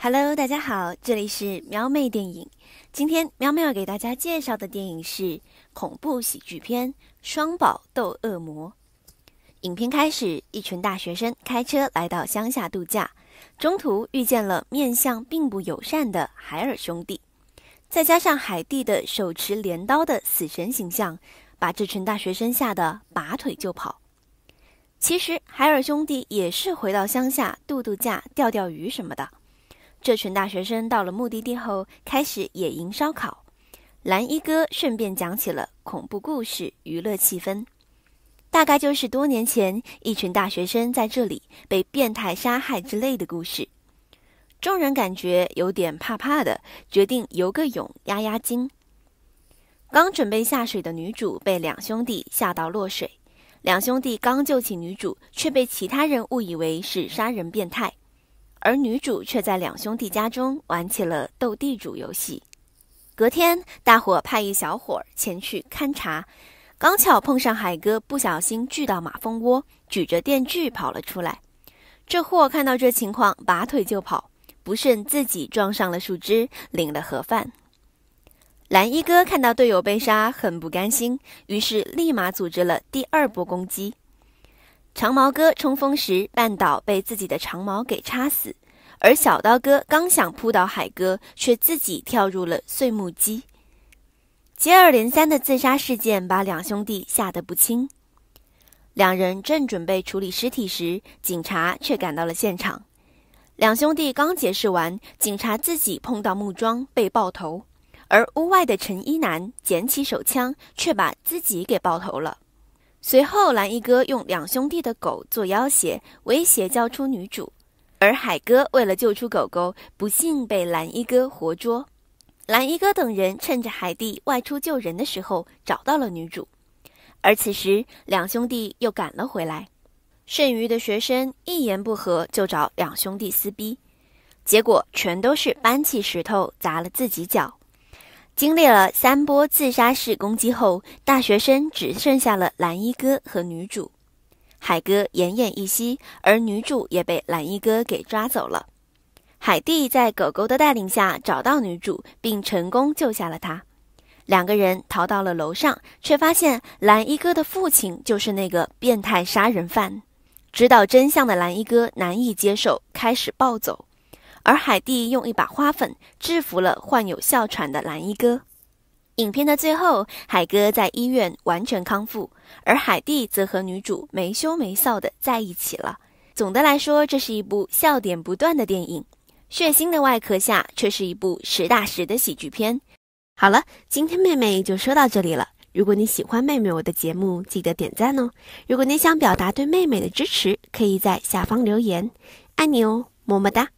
Hello，大家好，这里是喵妹电影。今天喵喵给大家介绍的电影是恐怖喜剧片《双宝斗恶魔》。影片开始，一群大学生开车来到乡下度假，中途遇见了面相并不友善的海尔兄弟，再加上海蒂的手持镰刀的死神形象，把这群大学生吓得拔腿就跑。其实海尔兄弟也是回到乡下度度假、钓钓鱼什么的。这群大学生到了目的地后，开始野营烧烤。蓝衣哥顺便讲起了恐怖故事，娱乐气氛。大概就是多年前一群大学生在这里被变态杀害之类的故事。众人感觉有点怕怕的，决定游个泳压压惊。刚准备下水的女主被两兄弟吓到落水，两兄弟刚救起女主，却被其他人误以为是杀人变态。而女主却在两兄弟家中玩起了斗地主游戏。隔天，大伙派一小伙前去勘察，刚巧碰上海哥，不小心锯到马蜂窝，举着电锯跑了出来。这货看到这情况，拔腿就跑，不慎自己撞上了树枝，领了盒饭。蓝衣哥看到队友被杀，很不甘心，于是立马组织了第二波攻击。长毛哥冲锋时绊倒，被自己的长矛给插死；而小刀哥刚想扑倒海哥，却自己跳入了碎木机。接二连三的自杀事件把两兄弟吓得不轻。两人正准备处理尸体时，警察却赶到了现场。两兄弟刚解释完，警察自己碰到木桩被爆头；而屋外的陈一男捡起手枪，却把自己给爆头了。随后，蓝衣哥用两兄弟的狗做要挟，威胁交出女主。而海哥为了救出狗狗，不幸被蓝衣哥活捉。蓝衣哥等人趁着海蒂外出救人的时候，找到了女主。而此时，两兄弟又赶了回来。剩余的学生一言不合就找两兄弟撕逼，结果全都是搬起石头砸了自己脚。经历了三波自杀式攻击后，大学生只剩下了蓝衣哥和女主。海哥奄奄一息，而女主也被蓝衣哥给抓走了。海蒂在狗狗的带领下找到女主，并成功救下了她。两个人逃到了楼上，却发现蓝衣哥的父亲就是那个变态杀人犯。知道真相的蓝衣哥难以接受，开始暴走。而海蒂用一把花粉制服了患有哮喘的蓝衣哥。影片的最后，海哥在医院完全康复，而海蒂则和女主没羞没臊的在一起了。总的来说，这是一部笑点不断的电影，血腥的外壳下却是一部实打实的喜剧片。好了，今天妹妹就说到这里了。如果你喜欢妹妹我的节目，记得点赞哦。如果你想表达对妹妹的支持，可以在下方留言。爱你哦，么么哒。